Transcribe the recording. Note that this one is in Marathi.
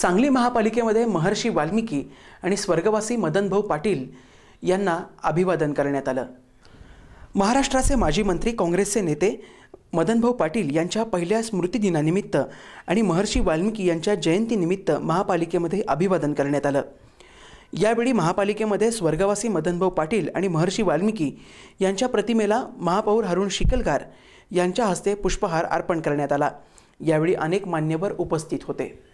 सांगली महापालिकेमध्ये महर्षी वाल्मिकी आणि स्वर्गवासी मदनभाऊ पाटील यांना अभिवादन करण्यात आलं महाराष्ट्राचे माजी मंत्री काँग्रेसचे नेते मदनभाऊ पाटील यांच्या पहिल्या स्मृतिदिनानिमित्त आणि महर्षी वाल्मिकी यांच्या जयंतीनिमित्त महापालिकेमध्ये अभिवादन करण्यात आलं यावेळी महापालिकेमध्ये स्वर्गवासी मदनभाऊ पाटील आणि महर्षी वाल्मिकी यांच्या प्रतिमेला महापौर हरुण शिकलगार यांच्या हस्ते पुष्पहार अर्पण करण्यात आला यावेळी अनेक मान्यवर उपस्थित होते